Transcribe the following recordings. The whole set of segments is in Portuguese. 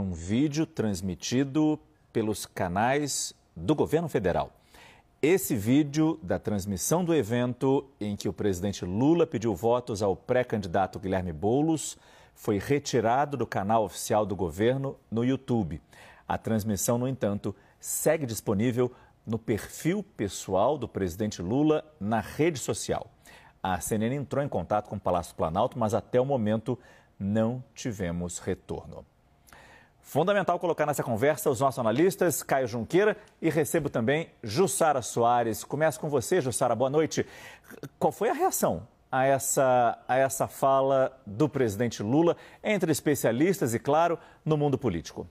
Um vídeo transmitido pelos canais do governo federal. Esse vídeo da transmissão do evento em que o presidente Lula pediu votos ao pré-candidato Guilherme Boulos foi retirado do canal oficial do governo no YouTube. A transmissão, no entanto, segue disponível no perfil pessoal do presidente Lula na rede social. A CNN entrou em contato com o Palácio Planalto, mas até o momento não tivemos retorno. Fundamental colocar nessa conversa os nossos analistas, Caio Junqueira, e recebo também Jussara Soares. Começo com você, Jussara, boa noite. Qual foi a reação a essa, a essa fala do presidente Lula entre especialistas e, claro, no mundo político?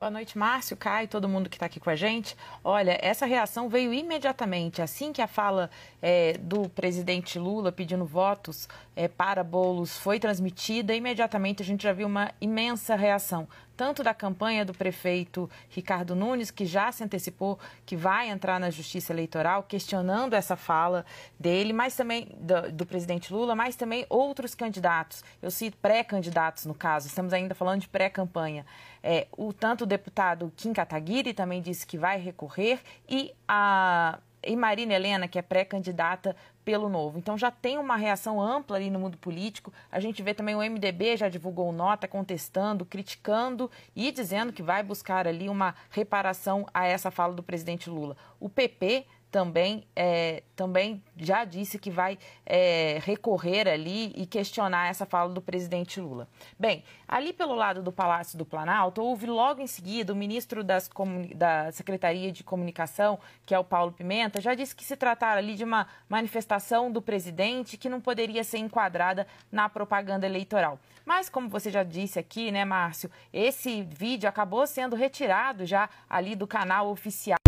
Boa noite, Márcio, Caio, todo mundo que está aqui com a gente. Olha, essa reação veio imediatamente. Assim que a fala é, do presidente Lula pedindo votos é, para bolos foi transmitida, imediatamente a gente já viu uma imensa reação tanto da campanha do prefeito Ricardo Nunes, que já se antecipou que vai entrar na justiça eleitoral, questionando essa fala dele, mas também do, do presidente Lula, mas também outros candidatos. Eu cito pré-candidatos no caso, estamos ainda falando de pré-campanha. É, o tanto o deputado Kim Kataguiri também disse que vai recorrer e a e Marina Helena, que é pré-candidata pelo Novo. Então já tem uma reação ampla ali no mundo político. A gente vê também o MDB já divulgou nota contestando, criticando e dizendo que vai buscar ali uma reparação a essa fala do presidente Lula. O PP também, é, também já disse que vai é, recorrer ali e questionar essa fala do presidente Lula. Bem, ali pelo lado do Palácio do Planalto, houve logo em seguida o ministro das, da Secretaria de Comunicação, que é o Paulo Pimenta, já disse que se tratara ali de uma manifestação do presidente que não poderia ser enquadrada na propaganda eleitoral. Mas, como você já disse aqui, né, Márcio, esse vídeo acabou sendo retirado já ali do canal oficial